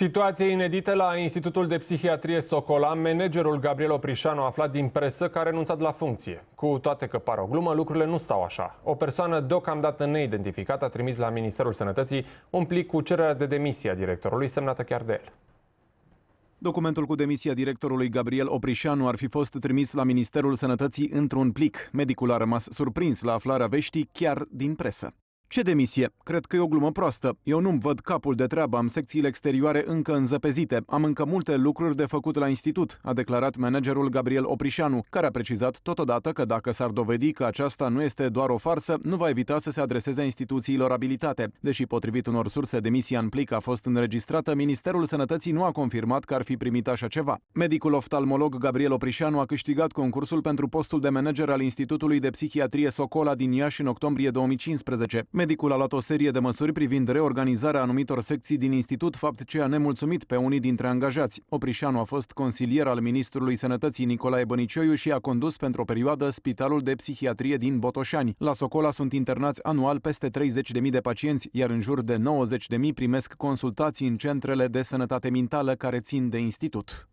Situație inedită la Institutul de Psihiatrie Socola, managerul Gabriel Oprișanu aflat din presă că a renunțat la funcție. Cu toate că par o glumă, lucrurile nu stau așa. O persoană deocamdată neidentificată a trimis la Ministerul Sănătății un plic cu cererea de demisie a directorului, semnată chiar de el. Documentul cu demisia directorului Gabriel Oprișanu ar fi fost trimis la Ministerul Sănătății într-un plic. Medicul a rămas surprins la aflarea veștii chiar din presă. Ce demisie? Cred că e o glumă proastă. Eu nu-mi văd capul de treabă, am secțiile exterioare încă înzăpezite. Am încă multe lucruri de făcut la institut, a declarat managerul Gabriel Oprișanu, care a precizat totodată că dacă s-ar dovedi că aceasta nu este doar o farsă, nu va evita să se adreseze instituțiilor abilitate. Deși potrivit unor surse demisia în plic a fost înregistrată, Ministerul Sănătății nu a confirmat că ar fi primit așa ceva. Medicul oftalmolog Gabriel Oprișanu a câștigat concursul pentru postul de manager al Institutului de Psihiatrie Socola din Iași în octombrie 2015. Medicul a luat o serie de măsuri privind reorganizarea anumitor secții din institut, fapt ce a nemulțumit pe unii dintre angajați. Oprișanu a fost consilier al ministrului sănătății Nicolae Bănicioiu și a condus pentru o perioadă Spitalul de Psihiatrie din Botoșani. La Socola sunt internați anual peste 30.000 de pacienți, iar în jur de 90.000 primesc consultații în centrele de sănătate mentală care țin de institut.